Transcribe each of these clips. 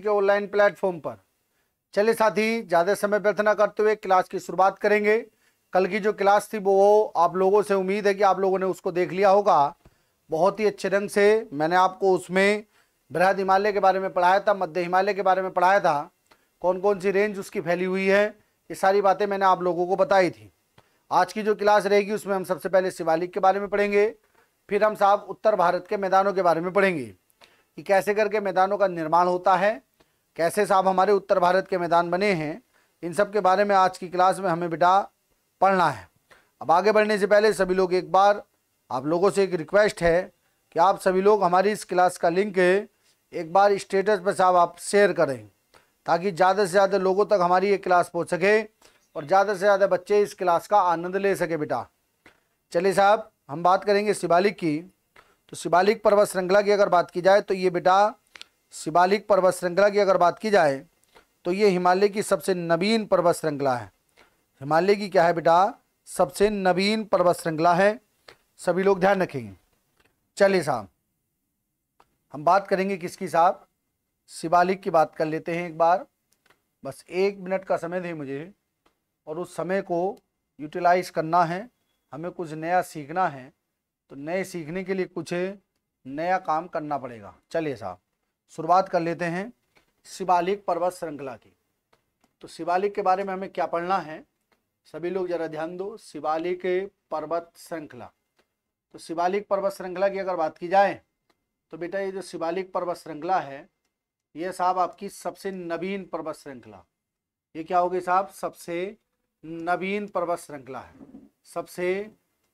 के online platform पर चले साथी ज़्यादा समय व्यर्थ ना करते हुए क्लास की शुरुआत करेंगे कल की जो क्लास थी वो आप लोगों से उम्मीद है कि आप लोगों ने उसको देख लिया होगा बहुत ही अच्छे ढंग से मैंने आपको उसमें बृहद हिमालय के बारे में पढ़ाया था मध्य हिमालय के बारे में पढ़ाया था कौन कौन सी रेंज उसकी फैली हुई है ये सारी बातें मैंने आप लोगों को बताई थी आज की जो क्लास रहेगी उसमें हम सबसे पहले शिवालिक के बारे में पढ़ेंगे फिर हम साहब उत्तर भारत के मैदानों के बारे में पढ़ेंगे कि कैसे करके मैदानों का निर्माण होता है कैसे साहब हमारे उत्तर भारत के मैदान बने हैं इन सब के बारे में आज की क्लास में हमें बेटा पढ़ना है अब आगे बढ़ने से पहले सभी लोग एक बार आप लोगों से एक रिक्वेस्ट है कि आप सभी लोग हमारी इस क्लास का लिंक एक बार स्टेटस पर साहब आप शेयर करें ताकि ज़्यादा से ज़्यादा लोगों तक हमारी ये क्लास पहुँच सके और ज़्यादा से ज़्यादा बच्चे इस क्लास का आनंद ले सके बेटा चलिए साहब हम बात करेंगे शिवालिक की तो शिवालिक पर्वत श्रृंखला की अगर बात की जाए तो ये बेटा शिवालिक पर्वत श्रृंखला की अगर बात की जाए तो ये हिमालय की सबसे नवीन पर्वत श्रृंखला है हिमालय की क्या है बेटा सबसे नवीन पर्वत श्रृंखला है सभी लोग ध्यान रखेंगे चलिए साहब हम बात करेंगे किसकी साहब शिवालिक की बात कर लेते हैं एक बार बस एक मिनट का समय दें मुझे और उस समय को यूटिलाइज करना है हमें कुछ नया सीखना है तो नए सीखने के लिए कुछ नया काम करना पड़ेगा चलिए साहब शुरुआत कर लेते हैं शिवालिक पर्वत श्रृंखला की तो शिवालिक के बारे में हमें क्या पढ़ना है सभी लोग जरा ध्यान दो शिवालिक पर्वत श्रृंखला तो शिवालिक पर्वत श्रृंखला की अगर बात की जाए तो बेटा ये जो शिवालिक पर्वत श्रृंखला है ये साहब आपकी सबसे नवीन पर्वत श्रृंखला ये क्या होगी साहब सबसे नवीन पर्वत श्रृंखला है सबसे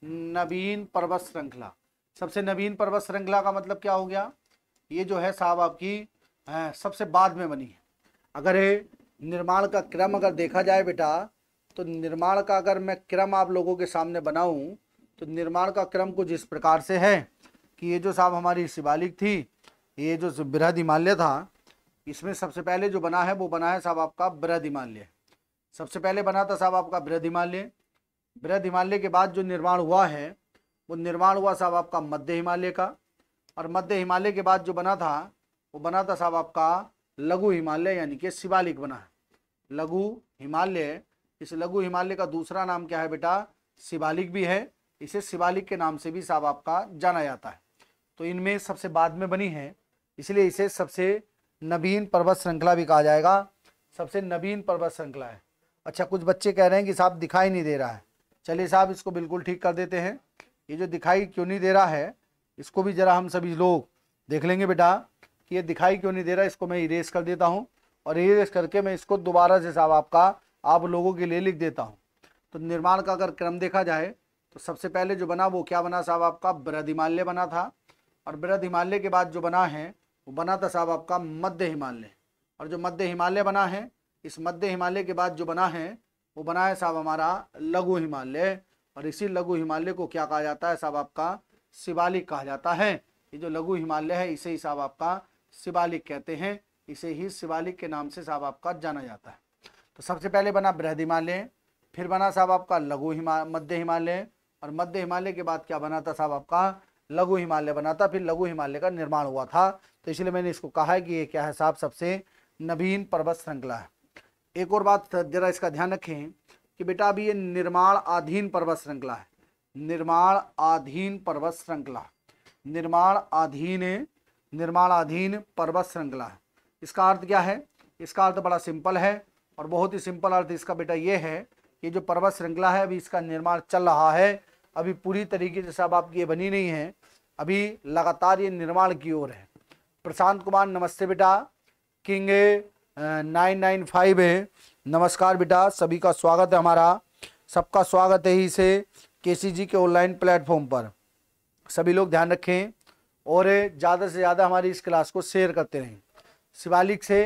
नवीन पर्वत श्रृंखला सबसे नवीन पर्वत श्रृंखला का मतलब क्या हो गया ये जो है साहब आपकी सबसे बाद में बनी है अगर निर्माण का क्रम अगर देखा जाए बेटा तो निर्माण का अगर मैं क्रम आप लोगों के सामने बनाऊं तो निर्माण का क्रम कुछ इस प्रकार से है कि ये जो साहब हमारी शिवालिक थी ये जो बृहद हिमालय था इसमें सबसे पहले जो बना है वो बना है साहब आपका बृहद हिमालय सबसे पहले बना था साहब आपका बृहद हिमालय बृहद हिमालय के बाद जो निर्माण हुआ है वो निर्माण हुआ साहब आपका मध्य हिमालय का और मध्य हिमालय के बाद जो बना था वो बना था साहब आपका लघु हिमालय यानी कि शिवालिक बना है लघु हिमालय इस लघु हिमालय का दूसरा नाम क्या है बेटा शिवालिक भी है इसे शिवालिक के नाम से भी साहब आपका जाना जाता है तो इनमें सबसे बाद में बनी है इसलिए इसे सबसे नवीन पर्वत श्रृंखला भी कहा जाएगा सबसे नवीन पर्वत श्रृंखला है अच्छा कुछ बच्चे कह रहे हैं कि साहब दिखाई नहीं दे रहा है चलिए साहब इसको बिल्कुल ठीक कर देते हैं ये जो दिखाई क्यों नहीं दे रहा है इसको भी ज़रा हम सभी लोग देख लेंगे बेटा कि ये दिखाई क्यों नहीं दे रहा इसको मैं इरेज कर देता हूँ और इरेज करके मैं इसको दोबारा से साहब आपका आप लोगों के लिए लिख देता हूँ तो निर्माण का अगर क्रम देखा जाए तो सबसे पहले जो बना वो क्या बना साहब आपका बृहद हिमालय बना था और बृहद हिमालय के बाद जो बना है वो बना था साहब आपका मध्य हिमालय और जो मध्य हिमालय बना है इस मध्य हिमालय के बाद जो बना है वो बना है साहब हमारा लघु हिमालय और इसी लघु हिमालय को क्या कहा जाता है साहब आपका शिवालिक कहा जाता है ये जो लघु हिमालय है इसे ही साहब आपका शिवालिक कहते हैं इसे ही शिवालिक के नाम से साहब आपका जाना जाता है तो सबसे पहले बना बृहद हिमालय फिर बना साहब आपका लघु हिमा मध्य हिमालय और मध्य हिमालय के बाद क्या बना था साहब आपका लघु हिमालय बना था फिर लघु हिमालय का निर्माण हुआ था तो इसलिए मैंने इसको कहा है कि ये क्या है साहब सबसे नवीन पर्वत श्रृंखला है एक और बात जरा इसका ध्यान रखें कि बेटा अभी ये निर्माण अधीन पर्वत श्रृंखला है निर्माण आधीन पर्वत श्रृंखला निर्माण आधीन निर्माणाधीन पर्वत श्रृंखला इसका अर्थ क्या है इसका अर्थ बड़ा सिंपल है और बहुत ही सिंपल अर्थ इसका बेटा ये है कि जो पर्वत श्रृंखला है अभी इसका निर्माण चल रहा है अभी पूरी तरीके से सब आपकी ये बनी नहीं है अभी लगातार ये निर्माण की ओर है प्रशांत कुमार नमस्ते बेटा किंग नाइन नाइन फाइव है नमस्कार बेटा सभी का स्वागत है हमारा सबका स्वागत है इसे केसीजी के ऑनलाइन प्लेटफॉर्म पर सभी लोग ध्यान रखें और ज़्यादा से ज़्यादा हमारी इस क्लास को शेयर करते रहें शिवालिक से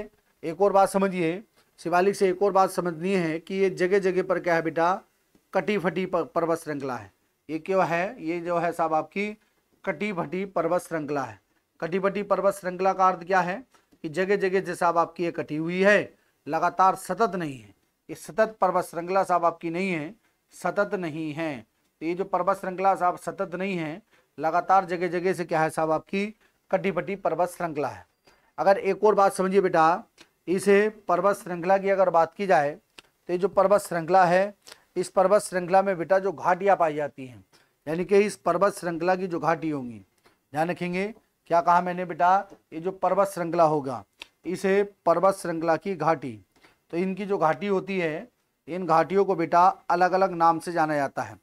एक और बात समझिए शिवालिक से एक और बात समझनी है कि ये जगह जगह पर क्या है बेटा कटी फटी पर्वत श्रृंखला है ये क्यों है ये जो है साहब आपकी कटी फटी पर्वत श्रृंखला है कटी फटी पर्वत श्रृंखला का अर्थ क्या है कि जगह जगह जैसे आप आपकी ये कटी हुई है लगातार सतत नहीं है ये सतत पर्वत श्रृंखला साहब आपकी नहीं है सतत नहीं है तो ये जो पर्वत श्रृंखला साहब सतत नहीं है लगातार जगह जगह से क्या है साहब आपकी कट्टी पट्टी पर्वत श्रृंखला है अगर एक और बात समझिए बेटा इसे पर्वत श्रृंखला की अगर बात की जाए तो ये जो पर्वत श्रृंखला है इस पर्वत श्रृंखला में बेटा जो घाटियाँ पाई जाती हैं यानी कि इस पर्वत श्रृंखला की जो घाटी होंगी ध्यान रखेंगे क्या कहा मैंने बेटा ये जो पर्वत श्रृंखला होगा इसे पर्वत श्रृंखला की घाटी तो इनकी जो घाटी होती है इन घाटियों को बेटा अलग अलग नाम से जाना जाता है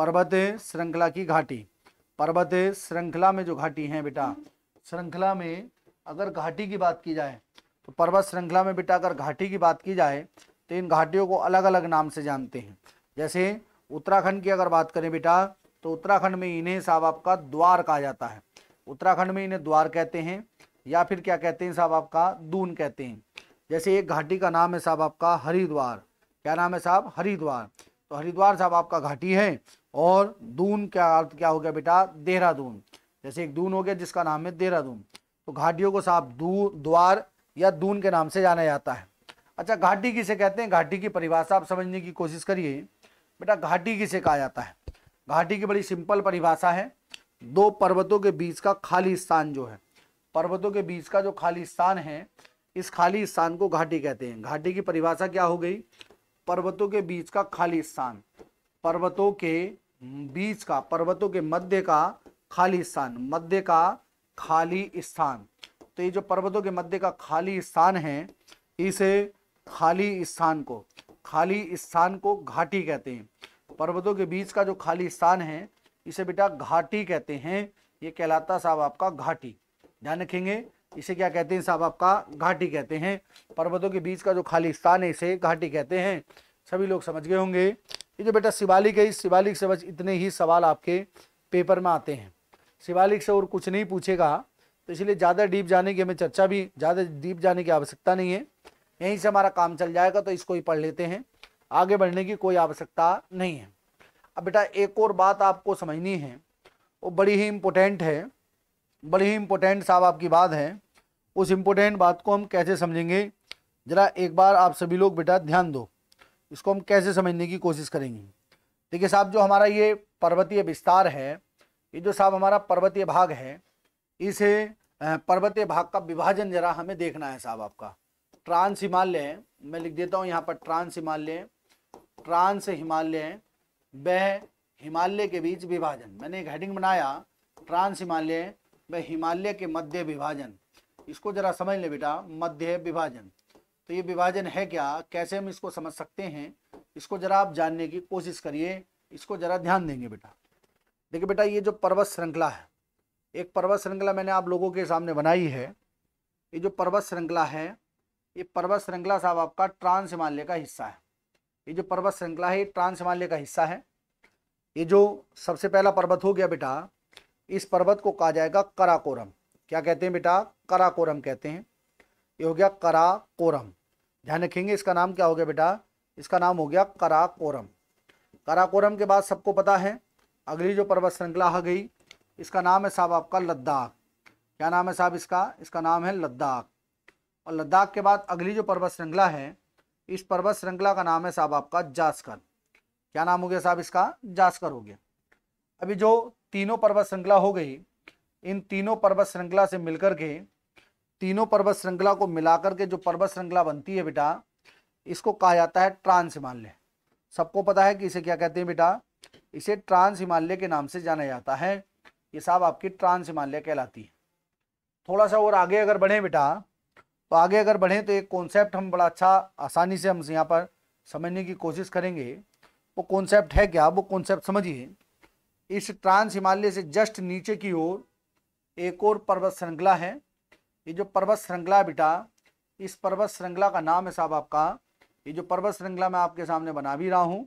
पर्वत श्रृंखला की घाटी पर्वत श्रृंखला में जो घाटी है बेटा श्रृंखला में अगर घाटी की बात की जाए तो पर्वत श्रृंखला में बेटा अगर घाटी की बात की जाए तो इन घाटियों को अलग अलग नाम से जानते हैं जैसे उत्तराखंड की अगर बात करें बेटा तो उत्तराखंड में इन्हें साहब आपका द्वार कहा जाता है उत्तराखंड में इन्हें द्वार कहते हैं या फिर क्या कहते हैं साहब आपका दून कहते हैं जैसे एक घाटी का नाम है साहब आपका हरिद्वार क्या नाम है साहब हरिद्वार तो हरिद्वार साहब आपका घाटी है और दून का अर्थ क्या हो गया बेटा देहरादून जैसे एक दून हो गया जिसका नाम है देहरादून तो घाटियों को साफ दू द्वार या दून के नाम से जाना जाता है अच्छा घाटी किसे कहते हैं घाटी की परिभाषा आप समझने की कोशिश करिए बेटा घाटी किसे कहा जाता है घाटी की बड़ी सिंपल परिभाषा है दो पर्वतों के बीच का खाली स्थान जो है पर्वतों के बीच का जो खाली स्थान है इस खाली स्थान को घाटी कहते हैं घाटी की परिभाषा क्या हो गई पर्वतों के बीच का खाली स्थान पर्वतों के बीच का पर्वतों के मध्य का खाली स्थान मध्य का खाली स्थान तो ये जो पर्वतों के मध्य का खाली स्थान है इसे खाली स्थान को खाली स्थान को घाटी कहते हैं पर्वतों के बीच का जो खाली स्थान है इसे बेटा घाटी कहते हैं ये कहलाता साहब आपका घाटी ध्यान रखेंगे इसे क्या कहते हैं साहब आपका घाटी कहते हैं पर्वतों के बीच का जो खाली स्थान है इसे घाटी कहते हैं सभी लोग समझ गए होंगे ये जो बेटा शिवालिक है इस शिवालिक से बस इतने ही सवाल आपके पेपर में आते हैं शिवालिक से और कुछ नहीं पूछेगा तो इसलिए ज़्यादा डीप जाने की हमें चर्चा भी ज़्यादा डीप जाने की आवश्यकता नहीं है यहीं से हमारा काम चल जाएगा तो इसको ही पढ़ लेते हैं आगे बढ़ने की कोई आवश्यकता नहीं है अब बेटा एक और बात आपको समझनी है वो बड़ी ही इम्पोर्टेंट है बड़ी ही इम्पोर्टेंट साहब आपकी बात है उस इम्पोर्टेंट बात को हम कैसे समझेंगे ज़रा एक बार आप सभी लोग बेटा ध्यान दो इसको हम कैसे समझने की कोशिश करेंगे देखिए साहब जो हमारा ये पर्वतीय विस्तार है ये जो साहब हमारा पर्वतीय भाग है इस पर्वतीय भाग का विभाजन जरा हमें देखना है साहब आपका ट्रांस हिमालय मैं लिख देता हूँ यहाँ पर ट्रांस हिमालय ट्रांस हिमालय वह हिमालय के बीच विभाजन मैंने एक हेडिंग बनाया ट्रांस हिमालय व हिमालय के मध्य विभाजन इसको जरा समझ ले बेटा मध्य विभाजन तो ये विभाजन है क्या कैसे हम इसको समझ सकते हैं इसको जरा आप जानने की कोशिश करिए इसको जरा ध्यान देंगे बेटा देखिए बेटा ये जो पर्वत श्रृंखला है एक पर्वत श्रृंखला मैंने आप लोगों के सामने बनाई है ये जो पर्वत श्रृंखला है ये पर्वत श्रृंखला साहब आपका ट्रांस हिमालय का हिस्सा है ये जो पर्वत श्रृंखला है ये ट्रांस हिमालय का हिस्सा है ये जो सबसे पहला पर्वत हो गया बेटा इस पर्वत को कहा जाएगा कराकोरम क्या कहते हैं बेटा कराकोरम कहते हैं ये हो गया कराकोरम ध्यान रखेंगे इसका नाम क्या हो गया बेटा इसका नाम हो गया कराकोरम कराकोरम के बाद सबको पता है अगली जो पर्वत श्रृंखला आ गई इसका नाम है साहब आपका लद्दाख क्या नाम है साहब इसका इसका नाम है लद्दाख और लद्दाख के बाद अगली जो पर्वत श्रृंखला है इस पर्वत श्रृंखला का नाम है साहब आपका जास्कर क्या नाम हो गया साहब इसका जास्कर हो गया अभी जो तीनों पर्वत श्रृंखला हो गई इन तीनों पर्वत श्रृंखला से मिलकर के तीनों पर्वत श्रृंखला को मिलाकर के जो पर्वत श्रृंखला बनती है बेटा इसको कहा जाता है ट्रांस हिमालय सबको पता है कि इसे क्या कहते हैं बेटा इसे ट्रांस हिमालय के नाम से जाना जाता है ये साहब आपकी ट्रांस हिमालय कहलाती है थोड़ा सा और आगे अगर बढ़ें बेटा तो आगे अगर बढ़ें तो एक कॉन्सेप्ट हम बड़ा अच्छा आसानी से हम यहाँ पर समझने की कोशिश करेंगे वो कॉन्सेप्ट है क्या वो कॉन्सेप्ट समझिए इस ट्रांस हिमालय से जस्ट नीचे की ओर एक और पर्वत श्रृंखला है ये जो पर्वत श्रृंखला बेटा इस पर्वत श्रृंखला का नाम है साहब आपका ये जो पर्वत श्रृंखला मैं आपके सामने बना भी रहा हूँ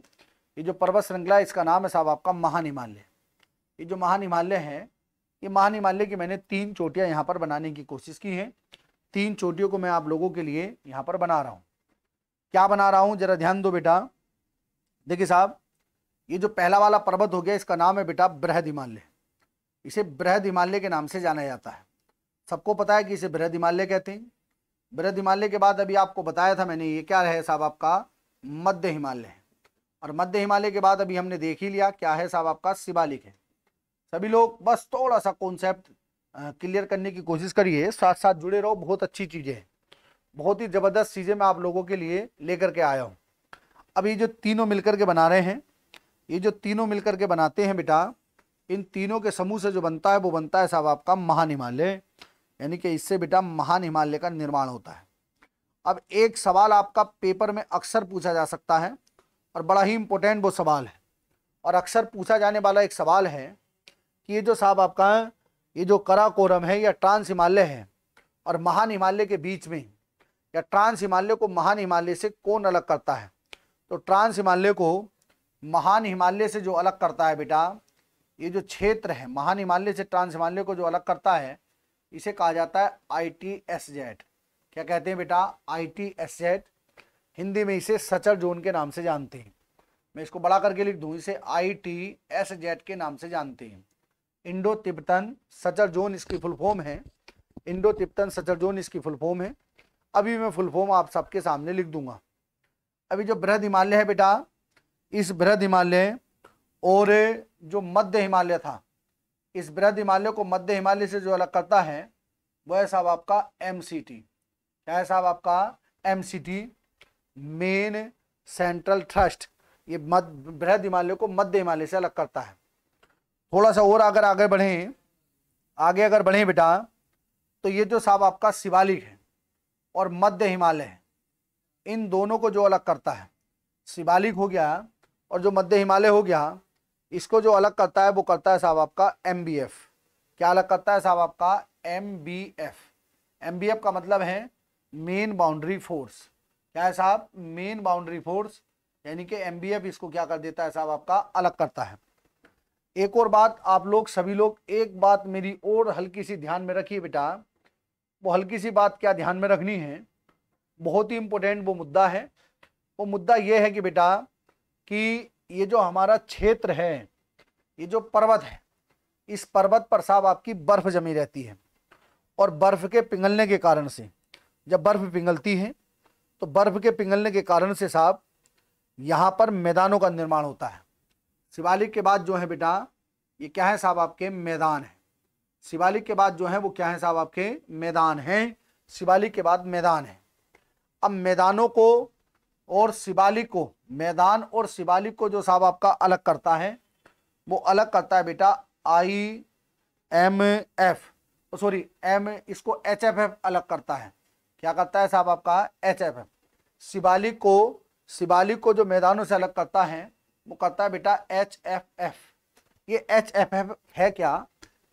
ये जो पर्वत श्रृंखला इसका नाम है साहब आपका महान हिमालय ये जो महान हिमालय है ये महान हिमालय की मैंने तीन चोटियाँ यहाँ पर बनाने की कोशिश की है तीन चोटियों को मैं आप लोगों के लिए यहाँ पर बना रहा हूँ क्या बना रहा हूँ जरा ध्यान दो बेटा देखिए साहब ये जो पहला वाला पर्वत हो गया इसका नाम है बेटा बृहद हिमालय इसे बृहद हिमालय के नाम से जाना जाता है सबको पता है कि इसे बृहद हिमालय कहते हैं बृहद हिमालय के बाद अभी आपको बताया था मैंने ये क्या है साहब आपका मध्य हिमालय है और मध्य हिमालय के बाद अभी हमने देख ही लिया क्या है साहब आपका शिवालिक है सभी लोग बस थोड़ा सा कॉन्सेप्ट क्लियर करने की कोशिश करिए साथ साथ जुड़े रहो बहुत अच्छी चीज़ें हैं बहुत ही ज़बरदस्त चीज़ें मैं आप लोगों के लिए लेकर के आया हूँ अब ये जो तीनों मिलकर के बना रहे हैं ये जो तीनों मिलकर के बनाते हैं बेटा इन तीनों के समूह से जो बनता है वो बनता है साहब आपका महान हिमालय यानी कि इससे बेटा महान हिमालय का निर्माण होता है अब एक सवाल आपका पेपर में अक्सर पूछा जा सकता है और बड़ा ही इम्पोर्टेंट वो सवाल है और अक्सर पूछा जाने वाला एक सवाल है कि ये जो साहब आपका ये जो कराकोरम है या ट्रांस हिमालय है और महान हिमालय के बीच में या ट्रांस हिमालय को महान हिमालय से कौन अलग करता है तो ट्रांस हिमालय को महान हिमालय से जो अलग करता है बेटा ये जो क्षेत्र है महान हिमालय से ट्रांस हिमालय को जो अलग करता है इसे कहा जाता है आई टी एस जेड क्या कहते हैं बेटा I T S Z Hindi में इसे सचर जोन के नाम से जानते हैं मैं इसको बड़ा करके लिख दूँ इसे आई टी एस जेड के नाम से जानते हैं इंडो तिब्बतन सचर जोन इसकी फुल फॉर्म है इंडो तिब्बतन सचर जोन इसकी फुल फॉर्म है अभी मैं फुल फॉर्म आप सबके सामने लिख दूंगा अभी जो बृहद हिमालय है बेटा इस बृहद हिमालय और जो मध्य हिमालय था इस बृहद हिमालय को मध्य हिमालय से जो अलग करता है वह है साहब आपका एम क्या है साहब आपका एम मेन सेंट्रल ट्रस्ट ये मध्य बृहद हिमालय को मध्य हिमालय से अलग करता है थोड़ा सा और अगर आगे बढ़ें आगे अगर बढ़ें बेटा तो ये जो साहब आपका शिवालिक है और मध्य हिमालय है इन दोनों को जो अलग करता है शिवालिक हो गया और जो मध्य हिमालय हो गया इसको जो अलग करता है वो करता है साहब आपका एम क्या अलग करता है साहब आपका एम बी का मतलब है मेन बाउंड्री फोर्स क्या है साहब मेन बाउंड्री फोर्स यानी कि एम इसको क्या कर देता है साहब आपका अलग करता है एक और बात आप लोग सभी लोग एक बात मेरी और हल्की सी ध्यान में रखिए बेटा वो हल्की सी बात क्या ध्यान में रखनी है बहुत ही इम्पोर्टेंट वो मुद्दा है वो मुद्दा ये है कि बेटा कि ये जो हमारा क्षेत्र है ये जो पर्वत है इस पर्वत पर साहब आपकी बर्फ़ जमी रहती है और बर्फ़ के पिघलने के कारण से जब बर्फ़ पिघलती है तो बर्फ़ के पिघलने के कारण से साहब यहाँ पर मैदानों का निर्माण होता है शिवालिक के बाद जो है बेटा ये क्या है साहब आपके मैदान है शिवालिक के बाद जो है वो क्या है साहब आपके मैदान हैं शिवालिक के बाद मैदान है अब मैदानों को और शिवालिक को मैदान और शिवालिक को जो साहब आपका अलग करता है वो अलग करता है बेटा I M F sorry M इसको एच एफ एफ अलग करता है क्या करता है साहब आपका एच एफ एफ शिवालिक को शिवालिक को जो मैदानों से अलग करता है वो करता है बेटा एच एफ एफ ये एच एफ एफ है क्या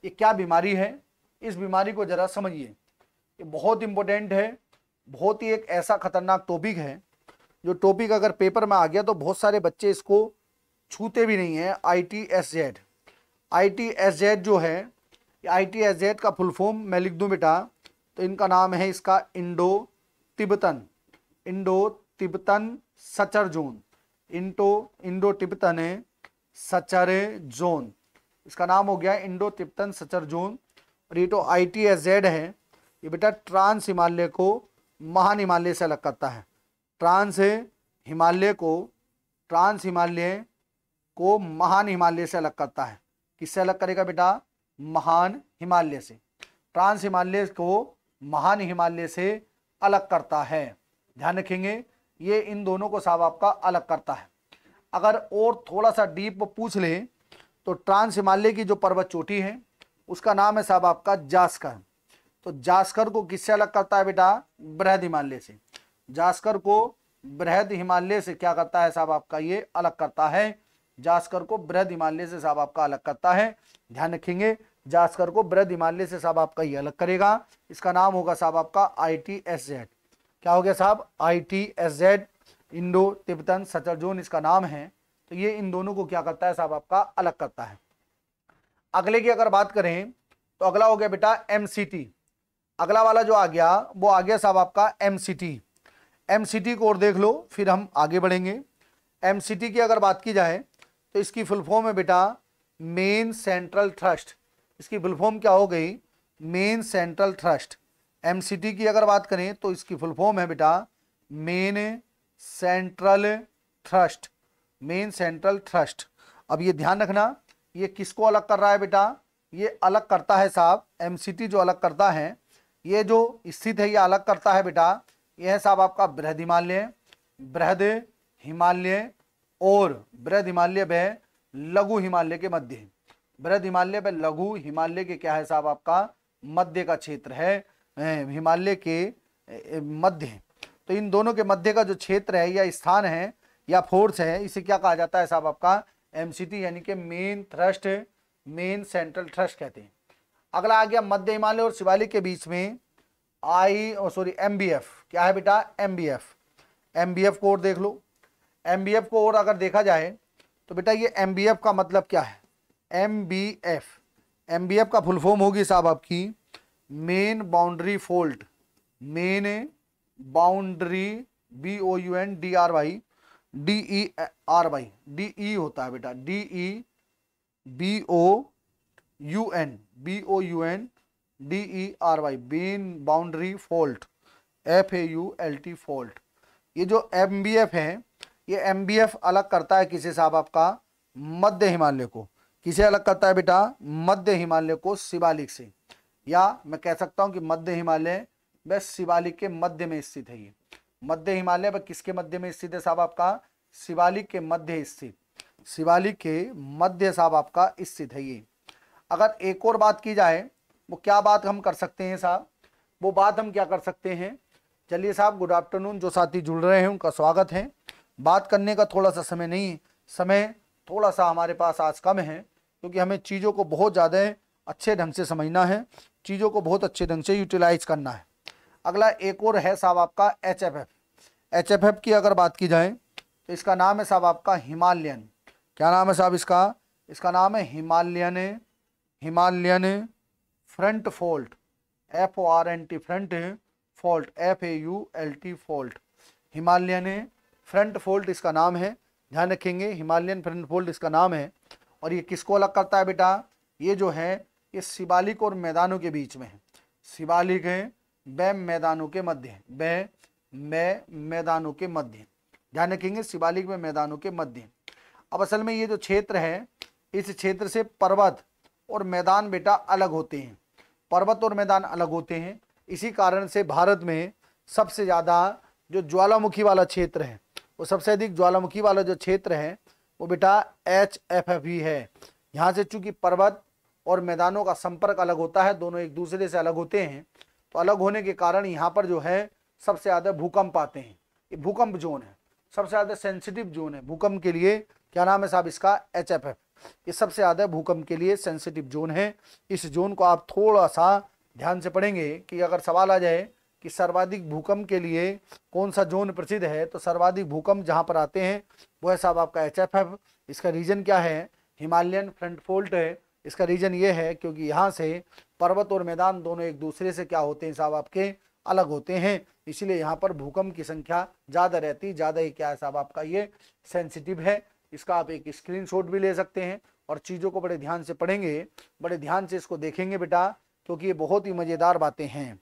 ये क्या बीमारी है इस बीमारी को ज़रा समझिए ये बहुत इंपॉर्टेंट है बहुत ही एक ऐसा खतरनाक टॉपिक है जो टॉपिक अगर पेपर में आ गया तो बहुत सारे बच्चे इसको छूते भी नहीं हैं I T S Z I T S Z जो है आई टी एस जेड का फुल फॉर्म मैं लिख दूँ बेटा तो इनका नाम है इसका Indo Tibetan Indo Tibetan suture zone into Indo Tibetan है सचर जोन इसका नाम हो गया इंडो तिब्बतन सचर जोन और ये तो आई टी एस जेड है ये बेटा ट्रांस हिमालय को महान हिमालय से अलग करता है ट्रांस हिमालय को ट्रांस हिमालय को महान हिमालय से अलग करता है किससे अलग करेगा बेटा महान हिमालय से ट्रांस हिमालय को महान हिमालय से अलग करता है ध्यान रखेंगे ये इन दोनों को साहब आपका अलग करता है अगर और थोड़ा सा डीप पूछ लें तो ट्रांस हिमालय की जो पर्वत चोटी है उसका नाम है साहब आपका जास्कर तो जास्कर को किससे अलग करता है बेटा बृहद हिमालय से जास्कर को बृहद हिमालय से क्या करता है साहब आपका ये अलग करता है जास्कर को बृहद हिमालय से साहब आपका अलग करता है ध्यान रखेंगे जास्कर को बृहद हिमालय से साहब आपका ये अलग करेगा इसका नाम होगा साहब आपका आई टी एस जेड क्या हो गया साहब I T S Z Indo Tibetan suture zone इसका नाम है तो ये इन दोनों को क्या करता है साहब आपका अलग करता है अगले की अगर बात करें तो अगला हो गया बेटा एम अगला वाला जो आ गया वो आ गया साहब आपका एम एम को और देख लो फिर हम आगे बढ़ेंगे एम की अगर बात की जाए तो इसकी फुल फॉर्म है बेटा मेन सेंट्रल ट्रस्ट इसकी फुल फॉर्म क्या हो गई मेन सेंट्रल ट्रस्ट एम की अगर बात करें तो इसकी फुल फॉर्म है बेटा main central thrust main central thrust अब ये ध्यान रखना ये किसको अलग कर रहा है बेटा ये अलग करता है साहब एम जो अलग करता है ये जो स्थित है ये अलग करता है बेटा यह है साहब आपका बृहद हिमालय बृहद हिमालय और बृहद हिमालय व लघु हिमालय के मध्य बृहद हिमालय व लघु हिमालय के क्या है साहब आपका मध्य का क्षेत्र है हिमालय के मध्य तो इन दोनों के मध्य का जो क्षेत्र है या स्थान है या फोर्स है इसे क्या कहा जाता है साहब आपका एमसीटी यानी कि main thrust main central thrust कहते हैं अगला आ गया मध्य हिमालय और शिवालिक के बीच में आई और सॉरी एमबीएफ क्या है बेटा M B F M B F और देख लो एम बी एफ और अगर देखा जाए तो बेटा ये एम बी एफ का मतलब क्या है M B F M B F का फुल फॉर्म होगी साहब आपकी main boundary fault main boundary B O U N D R Y D E R Y D E होता है बेटा D E B O U N B O U N D E R Y main boundary fault F A U L T fault ये जो M B F है ये M B F अलग करता है किसे साहब आपका मध्य हिमालय को किसे अलग करता है बेटा मध्य हिमालय को शिवालिक से या मैं कह सकता हूँ कि मध्य हिमालय बस शिवालिक के मध्य में स्थित है ये मध्य हिमालय वह किसके मध्य में स्थित है साहब आपका शिवालिक के मध्य स्थित शिवालिक के मध्य साहब आपका स्थित है ये अगर एक और बात की जाए वो क्या बात हम कर सकते हैं साहब वो बात हम क्या कर सकते हैं चलिए साहब गुड आफ्टरनून जो साथी जुड़ रहे हैं उनका स्वागत है बात करने का थोड़ा सा समय नहीं समय थोड़ा सा हमारे पास आज कम है क्योंकि हमें चीज़ों को बहुत ज़्यादा अच्छे ढंग से समझना है चीज़ों को बहुत अच्छे ढंग से यूटिलाइज करना है अगला एक और है साहब आपका H F F H F F की अगर बात की जाए तो इसका नाम है साहब आपका हिमालयन क्या नाम है साहब इसका इसका नाम है Himalayan Himalayan front fault F O R N T front fault F A U L T fault Himalayan front fault इसका नाम है ध्यान रखेंगे हिमालयन फ्रंट फोल्ट इसका नाम है और ये किसको अलग करता है बेटा ये जो है ये शिवालिक और मैदानों के बीच में है शिवालिक है ब मैदानों के मध्य है ब मैं मैदानों के मध्य ध्यान रखेंगे शिवालिक में मैदानों के मध्य अब असल में ये जो क्षेत्र है इस क्षेत्र से पर्वत और मैदान बेटा अलग होते हैं पर्वत और मैदान अलग होते हैं इसी कारण से भारत में सबसे ज़्यादा जो ज्वालामुखी वाला क्षेत्र है वो सबसे अधिक ज्वालामुखी वाला जो क्षेत्र है वो बेटा एच एफ एफ ही है यहाँ से चूंकि पर्वत और मैदानों का संपर्क अलग होता है दोनों एक दूसरे से अलग होते हैं तो अलग होने के कारण यहाँ पर जो है सबसे ज़्यादा भूकंप आते हैं ये भूकंप जोन है सबसे ज़्यादा सेंसिटिव जोन है भूकंप के लिए क्या नाम है साहब इसका एच एफ एफ ये सबसे ज़्यादा भूकंप के लिए सेंसिटिव जोन है इस जोन को आप थोड़ा सा ध्यान से पढ़ेंगे कि अगर सवाल आ जाए कि सर्वाधिक भूकंप के लिए कौन सा जोन प्रसिद्ध है तो सर्वाधिक भूकंप जहाँ पर आते हैं वो है साहब आपका एच एफ एफ इसका रीजन क्या है हिमालयन फ्रंट फोल्ट है इसका रीजन ये है क्योंकि यहाँ से पर्वत और मैदान दोनों एक दूसरे से क्या होते हैं साहब आपके अलग होते हैं इसलिए यहाँ पर भूकंप की संख्या ज़्यादा रहती ज़्यादा ही क्या है साहब आपका ये सेंसिटिव है इसका आप एक स्क्रीनशॉट भी ले सकते हैं और चीज़ों को बड़े ध्यान से पढ़ेंगे बड़े ध्यान से इसको देखेंगे बेटा क्योंकि ये बहुत ही मज़ेदार बातें हैं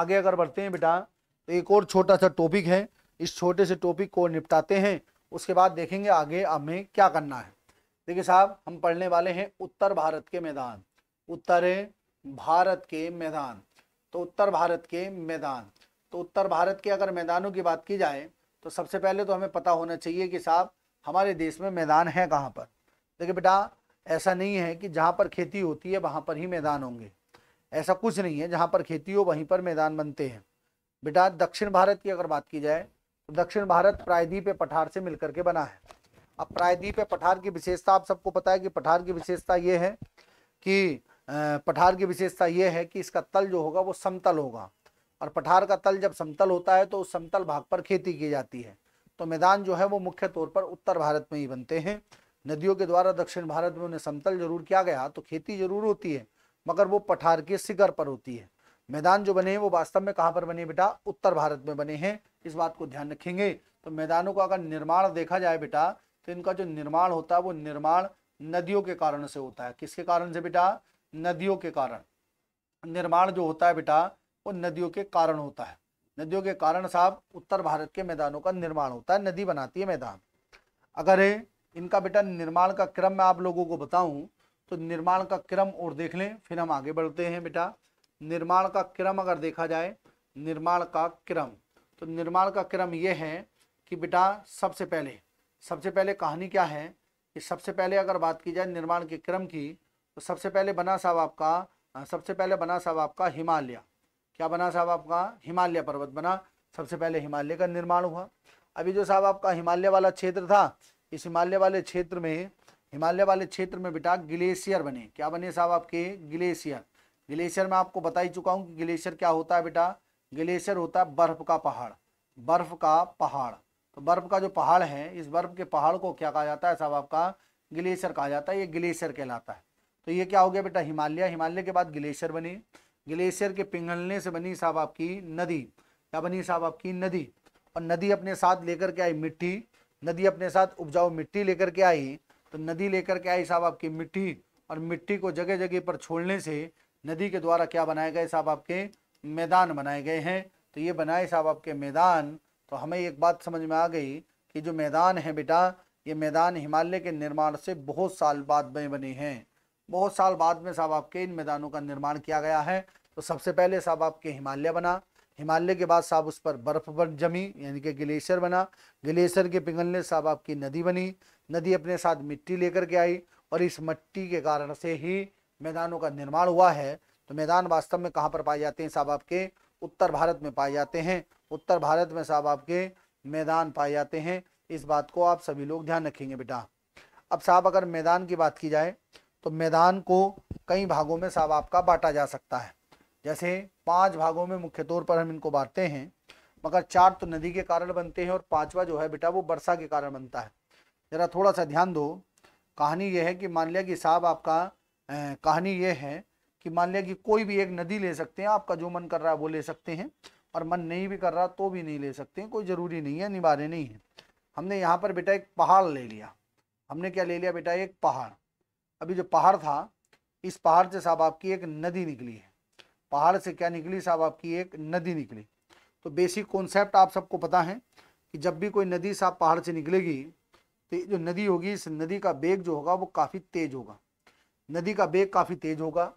आगे अगर बढ़ते हैं बेटा तो एक और छोटा सा टॉपिक है इस छोटे से टॉपिक को निपटाते हैं उसके बाद देखेंगे आगे हमें क्या करना है देखिए साहब हम पढ़ने वाले हैं उत्तर भारत के मैदान उत्तर भारत के मैदान तो उत्तर भारत के मैदान तो उत्तर भारत के अगर मैदानों की बात की जाए तो सबसे पहले तो हमें पता होना चाहिए कि साहब हमारे देश में मैदान है कहाँ पर देखिए बेटा ऐसा नहीं है कि जहाँ पर खेती होती है वहाँ पर ही मैदान होंगे ऐसा कुछ नहीं है जहाँ पर खेती हो वहीं पर मैदान बनते हैं बेटा दक्षिण भारत की अगर बात की जाए तो दक्षिण भारत प्रायद्वीप पठार से मिलकर के बना है अब प्रायद्वीप पठार की विशेषता आप सबको पता है कि पठार की विशेषता ये है कि पठार की विशेषता ये है कि इसका तल जो होगा वो समतल होगा और पठार का तल जब समतल होता है तो उस समतल भाग पर खेती की जाती है तो मैदान जो है वो मुख्य तौर पर उत्तर भारत में ही बनते हैं नदियों के द्वारा दक्षिण भारत में उन्हें समतल जरूर किया गया तो खेती जरूर होती है मगर वो पठार के शिखर पर होती है मैदान जो बने हैं वो वास्तव में कहाँ पर बने बेटा उत्तर भारत में बने हैं इस बात को ध्यान रखेंगे तो मैदानों का अगर निर्माण देखा जाए बेटा तो इनका जो निर्माण होता है वो निर्माण नदियों के कारण से होता है किसके कारण से बेटा नदियों के कारण निर्माण जो होता है बेटा वो नदियों के कारण होता है नदियों के कारण साहब उत्तर भारत के मैदानों का निर्माण होता है नदी बनाती है मैदान अगर इनका बेटा निर्माण का क्रम मैं आप लोगों को बताऊं तो निर्माण का क्रम और देख लें फिर हम आगे बढ़ते हैं बेटा निर्माण का क्रम अगर देखा जाए निर्माण का क्रम तो निर्माण का क्रम यह है कि बेटा सबसे पहले सबसे पहले कहानी क्या है कि सबसे पहले अगर बात की जाए निर्माण के क्रम की तो सबसे पहले बना साहब आपका सबसे पहले बना साहब आपका हिमालय क्या बना साहब आपका हिमालय पर्वत बना सबसे पहले हिमालय का निर्माण हुआ अभी जो साहब आपका हिमालय वाला क्षेत्र था इस हिमालय वाले क्षेत्र में हिमालय वाले क्षेत्र में बेटा ग्लेशियर बने क्या बने साहब आपके ग्लेशियर ग्लेशियर में आपको बता ही चुका हूँ कि ग्लेशियर क्या होता है बेटा ग्लेशियर होता है बर्फ का पहाड़ बर्फ का पहाड़ तो बर्फ का जो पहाड़ है इस बर्फ के पहाड़ को क्या कहा जाता है साहब आपका ग्लेशियर कहा जाता है ये ग्लेशियर कहलाता है तो ये क्या हो गया बेटा हिमालय हिमालय के बाद ग्लेशियर बनी ग्लेशियर के पिघलने से बनी साहब आपकी नदी क्या बनी साहब आपकी नदी और नदी अपने साथ लेकर के आई मिट्टी नदी अपने साथ उपजाऊ मिट्टी लेकर के आई तो नदी लेकर के आई साहब आपकी मिट्टी और मिट्टी को जगह जगह पर छोड़ने से नदी के द्वारा क्या बनाए गए साहब आपके मैदान बनाए गए हैं तो ये बनाए साहब आपके मैदान तो हमें एक बात समझ में आ गई कि जो मैदान है बेटा ये मैदान हिमालय के निर्माण से बहुत साल बाद में बने हैं बहुत साल बाद में साहब आपके इन मैदानों का निर्माण किया गया है तो सबसे पहले साहब आपके हिमालय बना हिमालय के बाद साहब उस पर बर्फ बन जमी यानी कि ग्लेशियर बना ग्लेशियर के पिघलने साहब आपकी नदी बनी नदी अपने साथ मिट्टी लेकर के आई और इस मिट्टी के कारण से ही मैदानों का निर्माण हुआ है तो मैदान वास्तव में कहाँ पर पाए जाते हैं साहब आपके उत्तर भारत में पाए जाते हैं उत्तर भारत में साहब आपके मैदान पाए जाते हैं इस बात को आप सभी लोग ध्यान रखेंगे बेटा अब साहब अगर मैदान की बात की जाए तो मैदान को कई भागों में साहब आपका बांटा जा सकता है जैसे पांच भागों में मुख्य तौर पर हम इनको बांटते हैं मगर चार तो नदी के कारण बनते हैं और पांचवा जो है बेटा वो वर्षा के कारण बनता है ज़रा थोड़ा सा ध्यान दो कहानी यह है कि मान लिया कि साहब आपका ए, कहानी यह है कि मान लिया कि कोई भी एक नदी ले सकते हैं आपका जो मन कर रहा है वो ले सकते हैं और मन नहीं भी कर रहा तो भी नहीं ले सकते हैं कोई ज़रूरी नहीं है अनिवार्य नहीं है हमने यहाँ पर बेटा एक पहाड़ ले लिया हमने क्या ले लिया बेटा एक पहाड़ अभी जो पहाड़ था इस पहाड़ से साहब आपकी एक नदी निकली है पहाड़ से क्या निकली साहब आपकी एक नदी निकली तो बेसिक कॉन्सेप्ट आप सबको पता है कि जब भी कोई नदी साहब पहाड़ से निकलेगी तो जो नदी होगी इस नदी का बेग जो होगा वो काफ़ी तेज होगा नदी का बेग काफ़ी तेज होगा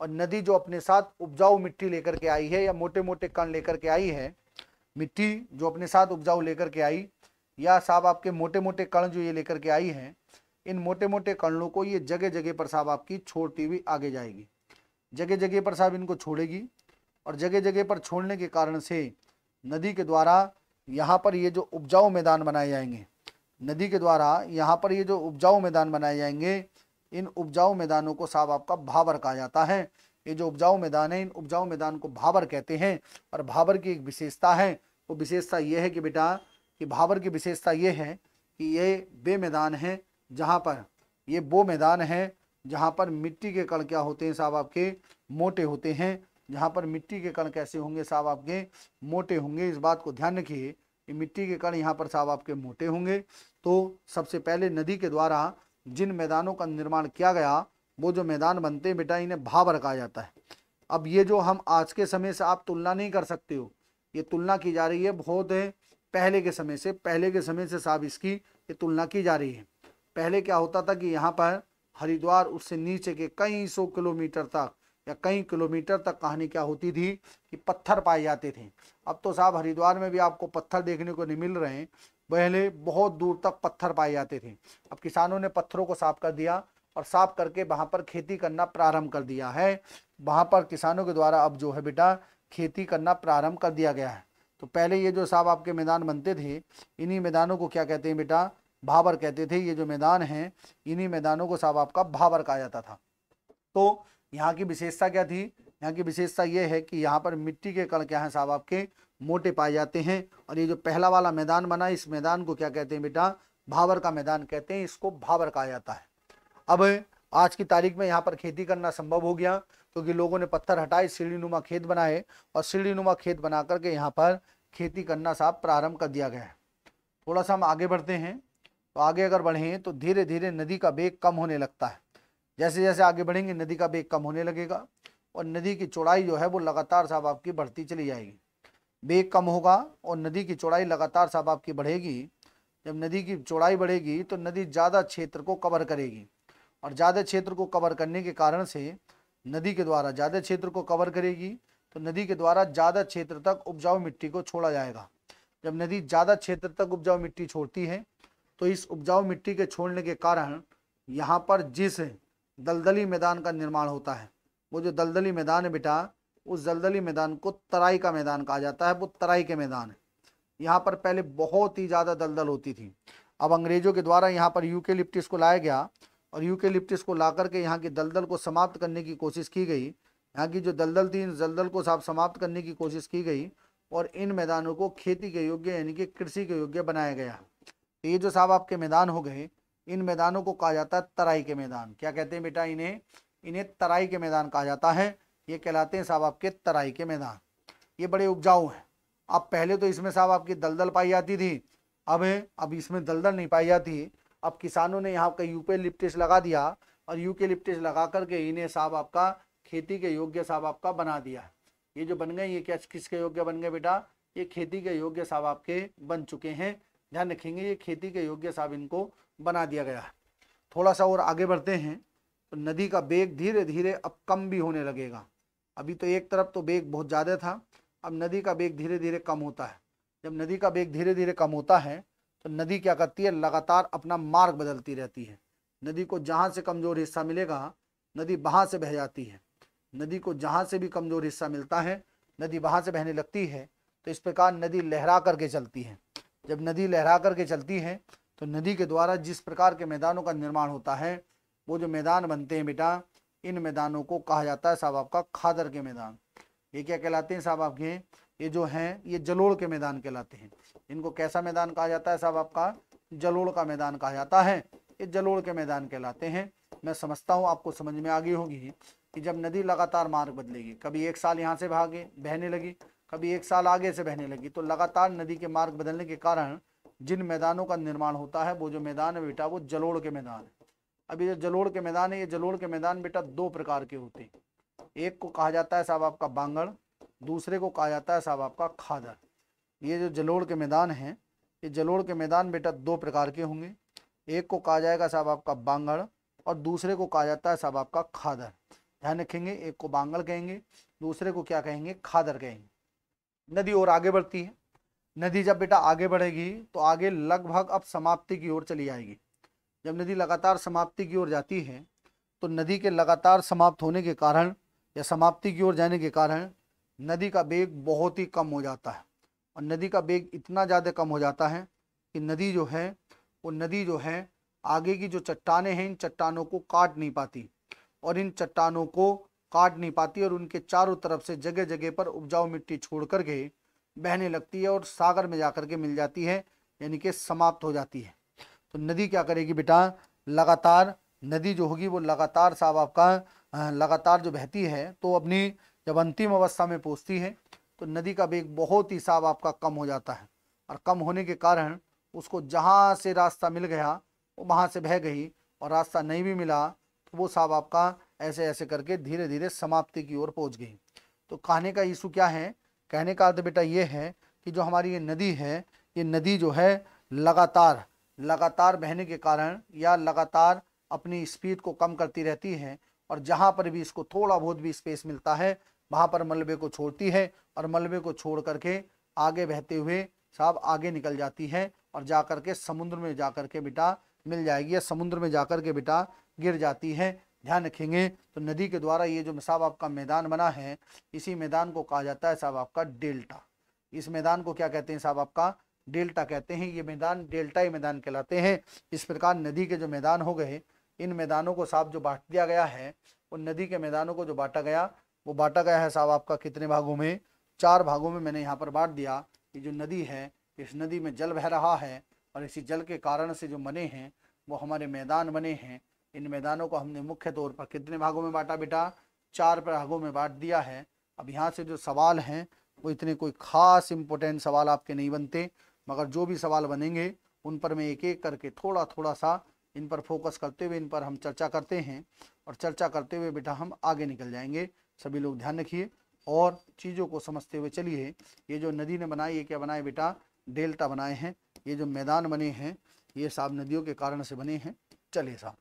और नदी जो अपने साथ उपजाऊ मिट्टी लेकर के आई है या मोटे मोटे कण लेकर के आई है मिट्टी जो अपने साथ उपजाऊ लेकर के आई या साहब आपके मोटे मोटे कण जो ये लेकर के आई हैं इन मोटे मोटे कणों को ये जगह जगह पर साहब आपकी छोड़ती हुई आगे जाएगी जगह जगह पर साहब इनको छोड़ेगी और जगह जगह पर छोड़ने के कारण से नदी के द्वारा यहाँ पर ये जो उपजाऊ मैदान बनाए जाएंगे नदी के द्वारा यहाँ पर ये जो उपजाऊ मैदान बनाए जाएंगे इन उपजाऊ मैदानों को साहब आपका भावर कहा जाता है ये जो उपजाऊ मैदान है इन उपजाऊ मैदान को भावर कहते हैं और भावर की एक विशेषता है वो विशेषता ये है कि बेटा कि भावर की विशेषता ये है कि ये बे मैदान है जहाँ पर ये वो मैदान है जहाँ पर मिट्टी के कण क्या होते हैं साहब आपके मोटे होते हैं जहाँ पर मिट्टी के कण कैसे होंगे साहब आपके मोटे होंगे इस बात को ध्यान रखिए मिट्टी के कण यहाँ पर साहब आपके मोटे होंगे तो सबसे पहले नदी के द्वारा जिन मैदानों का निर्माण किया गया वो जो मैदान बनते हैं बेटा इन्हें भाव रखा जाता है अब ये जो हम आज के समय से आप तुलना नहीं कर सकते हो ये तुलना की जा रही है बहुत पहले के समय से पहले के समय से साहब इसकी ये तुलना की जा रही है पहले क्या होता था कि यहाँ पर हरिद्वार उससे नीचे के कई सौ किलोमीटर तक या कई किलोमीटर तक कहानी क्या होती थी कि पत्थर पाए जाते थे अब तो साहब हरिद्वार में भी आपको पत्थर देखने को नहीं मिल रहे हैं पहले बहुत दूर तक पत्थर पाए जाते थे अब किसानों ने पत्थरों को साफ कर दिया और साफ करके वहाँ पर खेती करना प्रारंभ कर दिया है वहाँ पर किसानों के द्वारा अब जो है बेटा खेती करना प्रारंभ कर दिया गया है तो पहले ये जो साहब आपके मैदान बनते थे इन्हीं मैदानों को क्या कहते हैं बेटा भाबर कहते थे ये जो मैदान हैं इन्हीं मैदानों को साहब आपका भाबर कहा जाता था तो यहाँ की विशेषता क्या थी यहाँ की विशेषता ये है कि यहाँ पर मिट्टी के कण क्या हैं साहब आपके मोटे पाए जाते हैं और ये जो पहला वाला मैदान बना इस मैदान को क्या कहते हैं बेटा भावर का मैदान कहते हैं इसको भावर कहा जाता है अब आज की तारीख में यहाँ पर खेती करना संभव हो गया क्योंकि लोगों ने पत्थर हटाए नुमा खेत बनाए और नुमा खेत बना करके यहाँ पर खेती करना साहब प्रारंभ कर दिया गया है थोड़ा सा हम आगे बढ़ते हैं तो आगे अगर बढ़ें तो धीरे धीरे नदी का बेग कम होने लगता है जैसे जैसे आगे बढ़ेंगे नदी का बेग कम होने लगेगा और नदी की चौड़ाई जो है वो लगातार साहब आपकी बढ़ती चली जाएगी बेग कम होगा और नदी की चौड़ाई लगातार साहब आपकी बढ़ेगी जब नदी की चौड़ाई बढ़ेगी तो नदी ज़्यादा क्षेत्र को कवर करेगी और ज़्यादा क्षेत्र को कवर करने के कारण से नदी के द्वारा ज़्यादा क्षेत्र को कवर करेगी तो नदी के द्वारा ज़्यादा क्षेत्र तक उपजाऊ मिट्टी को छोड़ा जाएगा जब नदी ज़्यादा क्षेत्र तक उपजाऊ मिट्टी छोड़ती है तो इस उपजाऊ मिट्टी के छोड़ने के कारण यहाँ पर जिस दलदली मैदान का निर्माण होता है वो जो दलदली मैदान है बेटा उस दलदली मैदान को तराई का मैदान कहा जाता है वो तराई के मैदान है यहाँ पर पहले बहुत ही ज़्यादा दलदल होती थी अब अंग्रेजों के द्वारा यहाँ पर यू लिप्टिस को लाया गया और यू लिप्टिस को ला करके यहाँ की दलदल को समाप्त करने की कोशिश की गई यहाँ की जो दलदल थी दलदल को साफ समाप्त करने की कोशिश की गई और इन मैदानों को खेती के योग्य यानी कि कृषि के योग्य बनाया गया तो ये जो साहब आपके मैदान हो गए इन मैदानों को कहा जाता है तराई के मैदान क्या कहते हैं बेटा इन्हें इन्हें तराई के मैदान कहा जाता है ये कहलाते हैं साहब आपके तराई के मैदान ये बड़े उपजाऊ हैं अब पहले तो इसमें साहब आपकी दलदल पाई जाती थी अब अब इसमें दलदल नहीं पाई जाती अब किसानों ने यहाँ का यूपे लिप्टिस लगा दिया और यू के लिप्टिस लगा करके इन्हें साहब आपका खेती के योग्य साहब आपका बना दिया ये जो बन गए ये क्या किसके योग्य बन गए बेटा ये खेती के योग्य साहब आपके बन चुके हैं ध्यान रखेंगे ये खेती के योग्य साहब इनको बना दिया गया है थोड़ा सा और आगे बढ़ते हैं तो नदी का बेग धीरे धीरे अब कम भी होने लगेगा अभी तो एक तरफ तो बेग बहुत ज़्यादा था अब नदी का बेग धीरे धीरे कम होता है जब नदी का बेग धीरे धीरे कम होता है तो नदी क्या करती है लगातार अपना मार्ग बदलती रहती है नदी को जहाँ से कमज़ोर हिस्सा मिलेगा नदी वहाँ से बह जाती है नदी को जहाँ से भी कमज़ोर हिस्सा मिलता है नदी वहाँ से बहने लगती है तो इस प्रकार नदी लहरा करके चलती है जब नदी लहरा करके चलती है तो नदी के द्वारा जिस प्रकार के मैदानों का निर्माण होता है वो जो मैदान बनते हैं बेटा इन मैदानों को कहा जाता है साहब आपका खादर के मैदान ये क्या कहलाते हैं साहब आपके ये जो हैं ये जलोड़ के मैदान कहलाते हैं इनको कैसा मैदान कहा जाता है साहब आपका जलोड़ का मैदान कहा जाता है ये जलोड़ के मैदान कहलाते हैं मैं समझता हूँ आपको समझ में आ गई होगी कि जब नदी लगातार मार्ग बदलेगी कभी एक साल यहाँ से भागे बहने लगी कभी एक साल आगे से बहने लगी तो लगातार नदी के मार्ग बदलने के कारण जिन मैदानों का निर्माण होता है वो जो मैदान है बेटा वो जलोड़ के मैदान है अभी जो जलोड़ के मैदान है ये जलोड़ के मैदान बेटा दो प्रकार के होते हैं एक को कहा जाता है साहब आपका बांगड़ दूसरे को कहा जाता है साहब आपका खादर ये जो जलोड़ के मैदान हैं ये जलोड़ के मैदान बेटा दो प्रकार के होंगे एक को कहा जाएगा साहब आपका बांगड़ और दूसरे को कहा जाता है साहब आपका खादर ध्यान रखेंगे एक को बांगड़ कहेंगे दूसरे को क्या कहेंगे खादर कहेंगे नदी और आगे बढ़ती है नदी जब बेटा आगे बढ़ेगी तो आगे लगभग अब समाप्ति की ओर चली जाएगी जब नदी लगातार समाप्ति की ओर जाती है तो नदी के लगातार समाप्त होने के कारण या समाप्ति की ओर जाने के कारण नदी का बेग बहुत ही कम हो जाता है और नदी का बेग इतना ज़्यादा कम हो जाता है कि नदी जो है वो नदी जो है आगे की जो चट्टाने हैं इन चट्टानों को काट नहीं पाती और इन चट्टानों को काट नहीं पाती और उनके चारों तरफ से जगह जगह पर उपजाऊ मिट्टी छोड़ कर के बहने लगती है और सागर में जाकर के मिल जाती है यानी कि समाप्त हो जाती है तो नदी क्या करेगी बेटा लगातार नदी जो होगी वो लगातार साहब आपका लगातार जो बहती है तो अपनी जब अंतिम अवस्था में पहुँचती है तो नदी का वेग बहुत ही साहब आपका कम हो जाता है और कम होने के कारण उसको जहाँ से रास्ता मिल गया वो वहाँ से बह गई और रास्ता नहीं भी मिला तो वो साहब आपका ऐसे ऐसे करके धीरे धीरे समाप्ति की ओर पहुंच गई तो कहने का इशू क्या है कहने का अर्थ बेटा ये है कि जो हमारी ये नदी है ये नदी जो है लगातार लगातार बहने के कारण या लगातार अपनी स्पीड को कम करती रहती है और जहाँ पर भी इसको थोड़ा बहुत भी स्पेस मिलता है वहाँ पर मलबे को छोड़ती है और मलबे को छोड़ करके आगे बहते हुए साहब आगे निकल जाती है और जा के समुद्र में जा के बेटा मिल जाएगी या समुद्र में जा के बेटा गिर जाती है ध्यान रखेंगे तो नदी के द्वारा ये जो साहब आपका मैदान बना है इसी मैदान को कहा जाता है साहब आपका डेल्टा इस मैदान को क्या कहते हैं साहब आपका डेल्टा कहते हैं ये मैदान डेल्टा ही मैदान कहलाते हैं इस प्रकार नदी के जो मैदान हो गए इन मैदानों को साहब जो बांट दिया गया है उन नदी के मैदानों को जो बांटा गया वो बांटा गया है साहब आपका कितने भागों में चार भागों में मैंने यहाँ पर बांट दिया ये जो नदी है इस नदी में जल बह रहा है और इसी जल के कारण से जो बने हैं वो हमारे मैदान बने हैं इन मैदानों को हमने मुख्य तौर पर कितने भागों में बांटा बेटा चार भागों में बांट दिया है अब यहाँ से जो सवाल हैं वो इतने कोई खास इम्पोर्टेंट सवाल आपके नहीं बनते मगर जो भी सवाल बनेंगे उन पर मैं एक एक करके थोड़ा थोड़ा सा इन पर फोकस करते हुए इन पर हम चर्चा करते हैं और चर्चा करते हुए बेटा हम आगे निकल जाएंगे सभी लोग ध्यान रखिए और चीज़ों को समझते हुए चलिए ये जो नदी ने बनाई ये क्या बनाए बेटा डेल्टा बनाए हैं ये जो मैदान बने हैं ये साहब नदियों के कारण से बने हैं चलिए साहब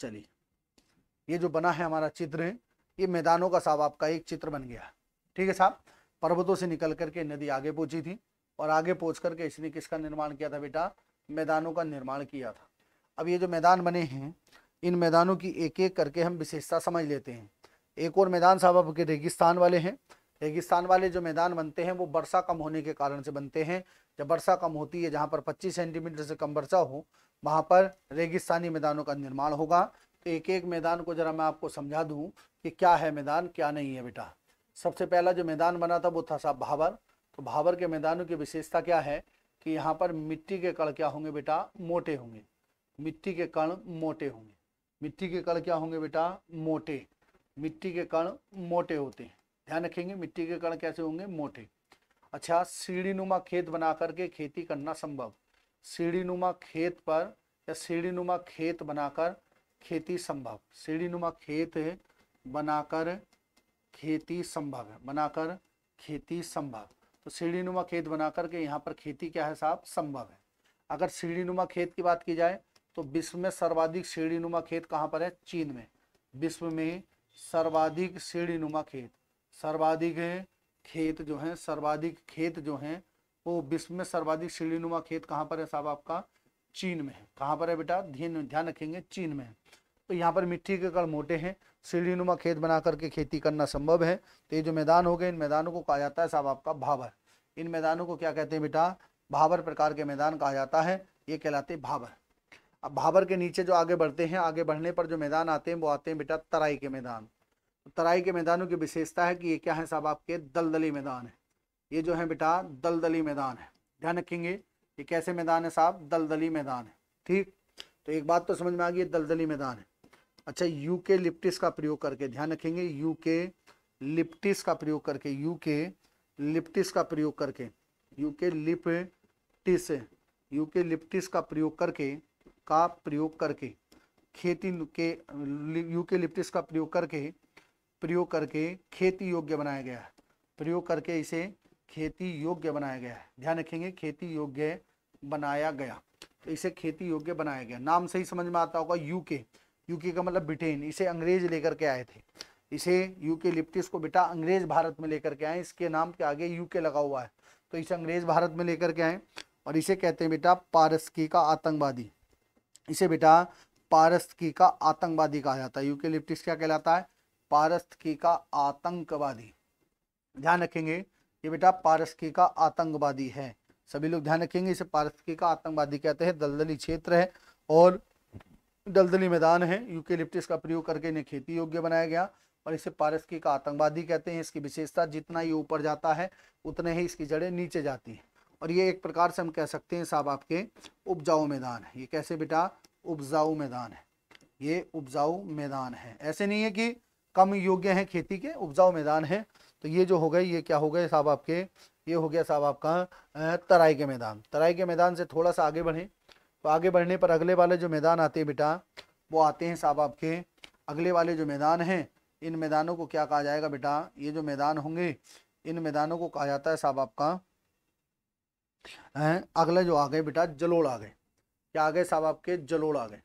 चलिए ये जो बना है हमारा चित्र है ये मैदानों का साहब आपका एक चित्र बन गया ठीक है साहब पर्वतों से निकल करके नदी आगे पहुंची थी और आगे पहुंच करके इसने किसका निर्माण किया था बेटा मैदानों का निर्माण किया था अब ये जो मैदान बने हैं इन मैदानों की एक एक करके हम विशेषता समझ लेते हैं एक और मैदान साहब आपके रेगिस्तान वाले हैं रेगिस्तान वाले जो मैदान बनते हैं वो वर्षा कम होने के कारण से बनते हैं जब वर्षा कम होती है जहाँ पर 25 सेंटीमीटर से कम वर्षा हो वहाँ पर रेगिस्तानी मैदानों का निर्माण होगा तो एक एक मैदान को ज़रा मैं आपको समझा दूँ कि क्या है मैदान क्या नहीं है बेटा सबसे पहला जो मैदान बना था वो था साहब भावर तो भावर के मैदानों की विशेषता क्या है कि यहाँ पर मिट्टी के कण क्या होंगे बेटा मोटे होंगे मिट्टी के कण मोटे होंगे मिट्टी के कण क्या होंगे बेटा मोटे मिट्टी के कण मोटे होते हैं ध्यान रखेंगे मिट्टी के कण कैसे होंगे मोटे अच्छा सीढ़ी नुमा खेत बना करके खेती करना संभव सीढ़ी नुमा खेत पर या सीढ़ी नुमा खेत बनाकर खेती संभव सीढ़ी नुमा खेत बनाकर खेती संभव है बनाकर खेती संभव तो सीढ़ी नुमा खेत बनाकर के यहाँ पर खेती क्या है साहब संभव है अगर सीढ़ी नुमा खेत की बात की जाए तो विश्व में सर्वाधिक सीढ़ी नुमा खेत कहाँ पर है चीन में विश्व में सर्वाधिक सीढ़ी नुमा खेत सर्वाधिक है खेत जो है सर्वाधिक खेत जो है वो विश्व में सर्वाधिक सीढ़ीनुमा खेत कहाँ पर है साहब आपका चीन में है कहाँ पर है बेटा ध्यान ध्यान रखेंगे चीन में है तो यहाँ पर मिट्टी के कड़ मोटे हैं सीढ़ीनुमा खेत बना करके खेती करना संभव है तो ये जो मैदान हो गए इन मैदानों को कहा जाता है साहब आपका भावर इन मैदानों को क्या कहते हैं बेटा भावर प्रकार के मैदान कहा जाता है ये कहलाते भावर अब भावर के नीचे जो आगे बढ़ते हैं आगे बढ़ने पर जो मैदान आते हैं वो आते हैं बेटा तराई के मैदान तराई के मैदानों की विशेषता है कि ये क्या है साहब आपके दलदली मैदान है ये जो है बेटा दलदली मैदान है ध्यान रखेंगे ये कैसे मैदान है साहब दलदली मैदान है ठीक तो एक बात तो समझ में आ गई दलदली मैदान है अच्छा यू के लिप्टिस का प्रयोग करके ध्यान रखेंगे यू के लिप्टिस का प्रयोग करके यू के लिप्टिस का प्रयोग करके यू के लिप्टिस यू के लिप्टिस का प्रयोग करके का प्रयोग करके खेती के यू के लिप्टिस का प्रयोग करके प्रयोग करके खेती योग्य बनाया गया है प्रयोग करके इसे खेती योग्य बनाया गया है ध्यान रखेंगे खेती योग्य बनाया गया तो इसे खेती योग्य बनाया गया नाम से ही समझ में आता होगा यूके यूके का मतलब ब्रिटेन इसे अंग्रेज लेकर के आए थे इसे यूके लिप्टिस को बेटा अंग्रेज भारत में लेकर के आए इसके नाम के आगे यूके लगा हुआ है तो इसे अंग्रेज भारत में लेकर के आए और इसे कहते हैं बेटा पारस्की का आतंकवादी इसे बेटा पारस्की का आतंकवादी कहा जाता है यूके लिप्टिस क्या कहलाता है पारस्थकी का आतंकवादी ध्यान रखेंगे ये बेटा पारस्की का आतंकवादी है सभी लोग ध्यान रखेंगे इसे पारस्थकी का आतंकवादी कहते हैं दलदली क्षेत्र है और दलदली मैदान है यूके का प्रयोग करके इन्हें खेती योग्य बनाया गया और इसे पारस्की का आतंकवादी कहते हैं इसकी विशेषता जितना ये ऊपर जाता है उतने ही इसकी जड़ें नीचे जाती हैं और ये एक प्रकार से हम कह सकते हैं साहब आपके उपजाऊ मैदान है ये कैसे बेटा उपजाऊ मैदान है ये उपजाऊ मैदान है ऐसे नहीं है कि कम योग्य हैं खेती के उपजाऊ मैदान हैं तो ये जो हो गए ये क्या हो गए साहब आपके ये हो गया साहब आपका तराई के मैदान तराई के मैदान से थोड़ा सा आगे बढ़ें तो आगे बढ़ने पर अगले वाले जो मैदान आते हैं बेटा वो आते हैं साहब आपके अगले वाले जो मैदान हैं इन मैदानों को क्या कहा जाएगा बेटा ये जो मैदान होंगे इन मैदानों को कहा जाता है साहब आपका अगले जो आ गए बेटा जलोड़ आ गए क्या आ गए साहब आपके जलोड़ आ गए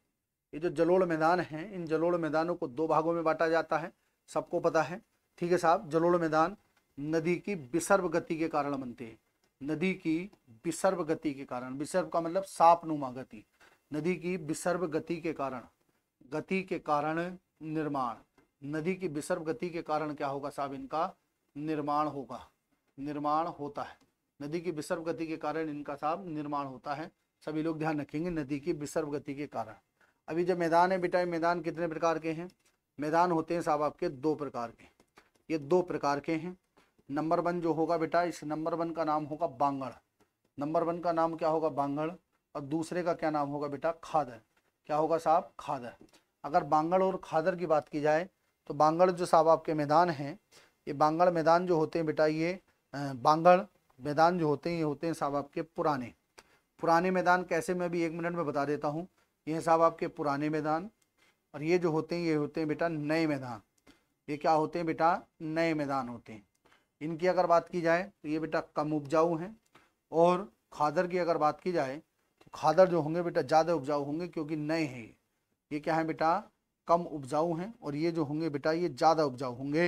ये जो जलोड़ मैदान हैं इन जलोड़ मैदानों को दो भागों में बांटा जाता है सबको पता है ठीक है साहब जलोड़ मैदान नदी की विसर्व गति के कारण बनते हैं नदी की विसर्व गति के कारण विसर्व का मतलब नुमा गति नदी की विसर्व गति के कारण गति के कारण निर्माण नदी की विसर्व गति के कारण क्या होगा साहब इनका निर्माण होगा निर्माण होता है नदी की विसर्व गति के कारण इनका साहब निर्माण होता है सभी लोग ध्यान रखेंगे नदी की विसर्व गति के कारण अभी जो मैदान है बेटा मैदान कितने प्रकार के हैं मैदान होते हैं साहब आपके दो प्रकार के ये दो प्रकार के हैं नंबर वन जो होगा बेटा इस नंबर वन का नाम होगा बांगड़ नंबर वन का नाम क्या होगा बांगड़ और दूसरे का क्या नाम होगा बेटा खादर क्या होगा साहब खादर अगर बांगड़ और खादर की बात की जाए तो बांगड़ जो साहब आपके मैदान हैं ये बांगड़ मैदान जो होते हैं बेटा ये बांगड़ मैदान जो होते हैं ये होते हैं साहब आपके पुराने पुराने मैदान कैसे मैं भी एक मिनट में बता देता हूँ ये साहब आपके पुराने मैदान और ये जो होते हैं ये होते हैं बेटा नए मैदान ये क्या होते हैं बेटा नए मैदान होते हैं इनकी अगर बात की जाए तो ये बेटा कम उपजाऊ हैं और खादर की अगर बात की जाए तो खादर जो होंगे बेटा ज़्यादा उपजाऊ होंगे क्योंकि नए हैं ये ये क्या है बेटा कम उपजाऊ हैं और ये जो होंगे बेटा ये ज़्यादा उपजाऊ होंगे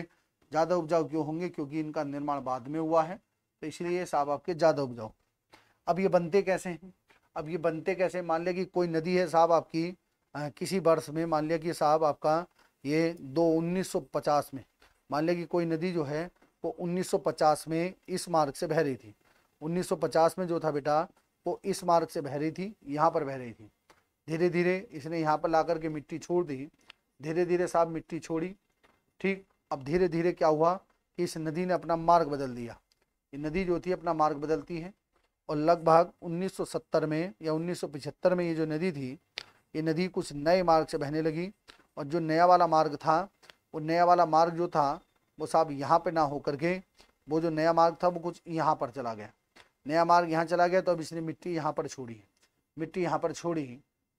ज़्यादा उपजाऊ क्यों होंगे क्योंकि इनका निर्माण बाद में हुआ है तो इसलिए साहब आपके ज़्यादा उपजाऊ अब ये बनते कैसे हैं अब ये बनते कैसे मान लें कि कोई नदी है साहब आपकी किसी वर्ष में मान लिया कि साहब आपका ये दो 1950 में मान लिया कि कोई नदी जो है वो 1950 में इस मार्ग से बह रही थी 1950 में जो था बेटा वो इस मार्ग से बह रही थी यहाँ पर बह रही थी धीरे धीरे इसने यहाँ पर ला के मिट्टी छोड़ दी धीरे धीरे साहब मिट्टी छोड़ी ठीक अब धीरे धीरे क्या हुआ कि इस नदी ने अपना मार्ग बदल दिया ये नदी जो थी अपना मार्ग बदलती है और लगभग 1970 में या 1975 में ये जो नदी थी ये नदी कुछ नए मार्ग से बहने लगी और जो नया वाला मार्ग था वो नया वाला मार्ग जो था वो साहब यहाँ पे ना हो के वो जो नया मार्ग था वो कुछ यहाँ पर चला गया नया मार्ग यहाँ चला गया तो अब इसने मिट्टी यहाँ पर छोड़ी मिट्टी यहाँ पर छोड़ी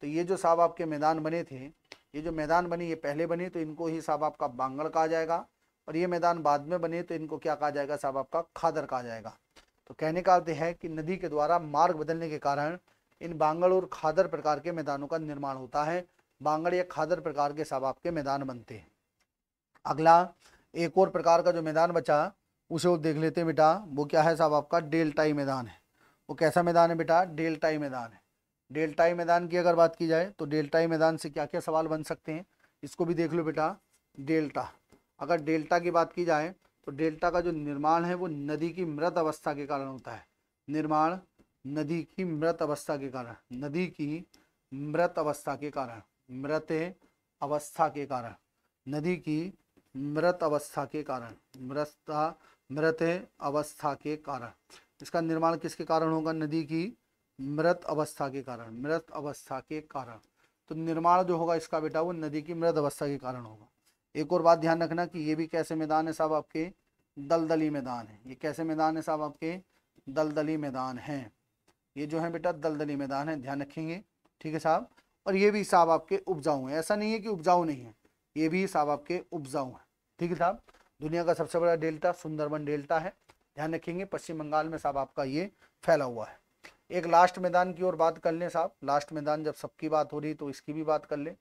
तो ये जो साहब आपके मैदान बने थे ये जो मैदान बने ये पहले बने तो इनको ही साहब आपका बांगड़ कहा जाएगा और ये मैदान बाद में बने तो इनको क्या कहा जाएगा साहब आपका खादर कहा जाएगा तो कहने का अर्थ है कि नदी के द्वारा मार्ग बदलने के कारण इन बांगड़ और खादर प्रकार के मैदानों का निर्माण होता है बांगड़ या खादर प्रकार के सबाब के मैदान बनते हैं अगला एक और प्रकार का जो मैदान बचा उसे वो देख लेते हैं बेटा वो क्या है साहब आपका डेल्टाई मैदान है वो कैसा मैदान है बेटा डेल्टाई मैदान है डेल्टाई मैदान की अगर बात की जाए तो डेल्टाई मैदान से क्या क्या सवाल बन सकते हैं इसको भी देख लो बेटा डेल्टा अगर डेल्टा की बात की जाए तो डेल्टा का जो निर्माण है वो नदी की मृत अवस्था के कारण होता है निर्माण नदी की मृत अवस्था के कारण नदी की मृत अवस्था के कारण मृत अवस्था के कारण नदी की मृत अवस्था के कारण मृतता मृत अवस्था के कारण इसका निर्माण किसके कारण होगा नदी की मृत अवस्था के कारण मृत अवस्था के कारण तो निर्माण जो होगा इसका बेटा वो नदी की मृत अवस्था के कारण होगा एक और बात ध्यान रखना कि ये भी कैसे मैदान है साहब आपके दलदली मैदान है ये कैसे मैदान है साहब आपके दलदली मैदान है ये जो है बेटा दलदली मैदान है ध्यान रखेंगे ठीक है साहब और ये भी साहब आपके उपजाऊ हैं ऐसा नहीं है कि उपजाऊ नहीं है ये भी साहब आपके उपजाऊ हैं ठीक है साहब दुनिया का सबसे बड़ा डेल्टा सुंदरबन डेल्टा है ध्यान रखेंगे पश्चिम बंगाल में साहब आपका ये फैला हुआ है एक लास्ट मैदान की ओर बात कर लें साहब लास्ट मैदान जब सबकी बात हो रही तो इसकी भी बात कर लें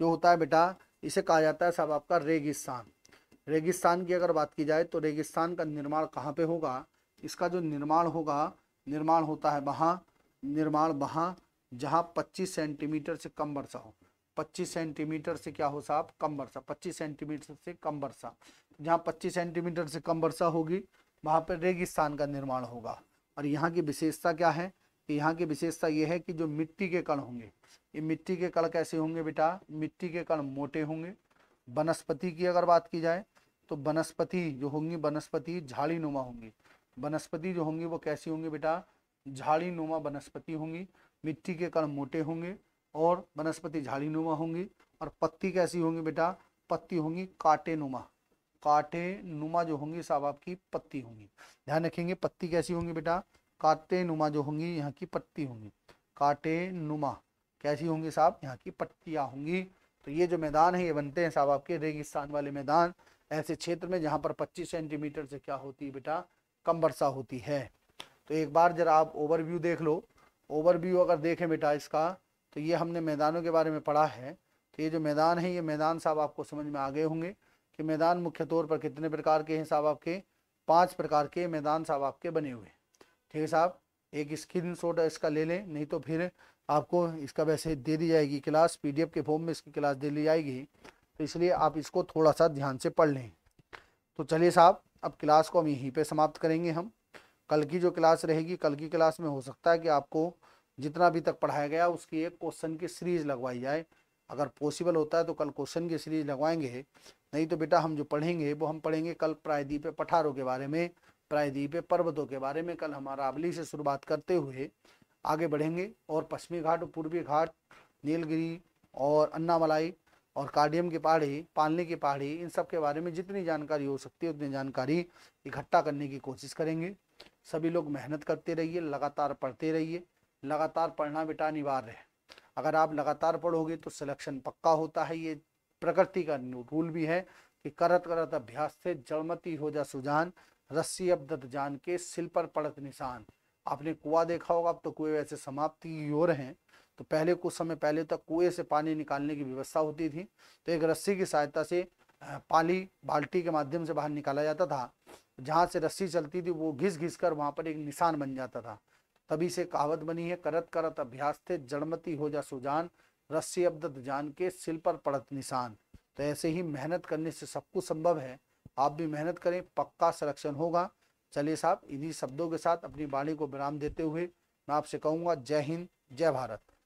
जो होता है बेटा इसे कहा जाता है साहब आपका रेगिस्तान रेगिस्तान की अगर बात की जाए तो रेगिस्तान का निर्माण कहाँ पे होगा इसका जो निर्माण होगा निर्माण होता है वहाँ निर्माण वहाँ जहाँ 25 सेंटीमीटर से कम वर्षा हो 25 सेंटीमीटर से क्या हो साहब कम वर्षा 25 सेंटीमीटर से कम वर्षा जहाँ 25 सेंटीमीटर से कम वर्षा होगी वहाँ पर रेगिस्तान का निर्माण होगा और यहाँ की विशेषता क्या है कि यहाँ की विशेषता ये है कि जो मिट्टी के कण होंगे ये मिट्टी के कण कैसे होंगे बेटा मिट्टी के कण मोटे होंगे वनस्पति की अगर बात की जाए तो वनस्पति जो होंगी वनस्पति झाड़ी नुमा होंगी वनस्पति जो होंगी वो कैसी होंगी बेटा झाड़ी नुमा वनस्पति होंगी मिट्टी के कण मोटे होंगे और वनस्पति झाड़ी नुमा होंगी और पत्ती कैसी होंगी बेटा पत्ती होंगी कांटे नुमा कांटे नुमा जो होंगी साहब आपकी पत्ती होंगी ध्यान रखेंगे पत्ती कैसी होंगी बेटा कांटे नुमा जो होंगी यहाँ की पत्ती होंगी कांटे नुमा कैसी होंगी साहब यहाँ की पत्तियाँ होंगी तो ये जो मैदान है ये बनते हैं साहब आपके रेगिस्तान वाले मैदान ऐसे क्षेत्र में जहाँ पर 25 सेंटीमीटर से क्या होती है बेटा कम वर्षा होती है तो एक बार जरा आप ओवरव्यू देख लो ओवरव्यू अगर देखें बेटा इसका तो ये हमने मैदानों के बारे में पढ़ा है तो ये जो मैदान है ये मैदान साहब आपको समझ में आ गए होंगे कि मैदान मुख्य तौर पर कितने प्रकार के हैं साहब आपके पांच प्रकार के मैदान साहब आपके बने हुए ठीक है साहब एक स्क्रीन शॉट इसका ले लें नहीं तो फिर आपको इसका वैसे दे दी जाएगी क्लास पी के फॉर्म में इसकी क्लास दे दी जाएगी तो इसलिए आप इसको थोड़ा सा ध्यान से पढ़ लें तो चलिए साहब अब क्लास को हम यहीं पे समाप्त करेंगे हम कल की जो क्लास रहेगी कल की क्लास में हो सकता है कि आपको जितना अभी तक पढ़ाया गया उसकी एक क्वेश्चन की सीरीज लगवाई जाए अगर पॉसिबल होता है तो कल क्वेश्चन की सीरीज लगवाएंगे नहीं तो बेटा हम जो पढ़ेंगे वो हम पढ़ेंगे कल प्रायद्वीप पठारों के बारे में प्रायद्वीप पर्वतों के बारे में कल हमारा अवली से शुरुआत करते हुए आगे बढ़ेंगे और पश्चिमी घाट और पूर्वी घाट नीलगिरी और अन्नामलाई और कार्डियम की पहाड़ी पालने की पहाड़ी इन सब के बारे में जितनी जानकारी हो सकती है उतनी जानकारी इकट्ठा करने की कोशिश करेंगे सभी लोग मेहनत करते रहिए लगातार पढ़ते रहिए लगातार पढ़ना बेटा अनिवार्य है अगर आप लगातार पढ़ोगे तो सिलेक्शन पक्का होता है ये प्रकृति का रूल भी है कि करत करत अभ्यास से जड़मती हो जा सुजान रस्सी दत जान के सिल पर पड़त निशान आपने कुआ देखा होगा अब तो कुएं वैसे समाप्ति की ओर हैं तो पहले कुछ समय पहले तक कुएं से पानी निकालने की व्यवस्था होती थी तो एक रस्सी की सहायता से पाली बाल्टी के माध्यम से बाहर निकाला जाता था जहाँ से रस्सी चलती थी वो घिस घिस कर वहाँ पर एक निशान बन जाता था तभी से कहावत बनी है करत करत अभ्यास थे जड़मती हो जा सुजान रस्सी अब्दत जान के सिल पर पड़त निशान तो ऐसे ही मेहनत करने से सब कुछ संभव है आप भी मेहनत करें पक्का संरक्षण होगा चलिए साहब इन्हीं शब्दों के साथ अपनी बाणी को विराम देते हुए मैं आपसे कहूँगा जय हिंद जय भारत